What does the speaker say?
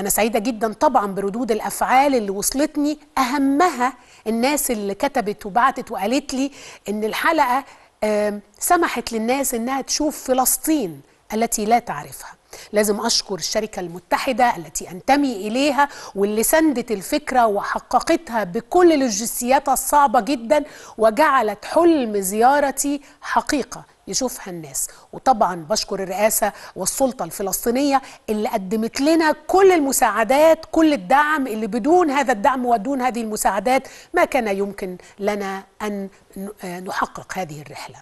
أنا سعيدة جدا طبعا بردود الأفعال اللي وصلتني أهمها الناس اللي كتبت وبعتت وقالت لي إن الحلقة سمحت للناس إنها تشوف فلسطين التي لا تعرفها لازم أشكر الشركة المتحدة التي أنتمي إليها واللي سندت الفكرة وحققتها بكل لوجستياتها الصعبة جدا وجعلت حلم زيارتي حقيقة يشوفها الناس وطبعا بشكر الرئاسة والسلطة الفلسطينية اللي قدمت لنا كل المساعدات كل الدعم اللي بدون هذا الدعم ودون هذه المساعدات ما كان يمكن لنا أن آه، نحقق هذه الرحلة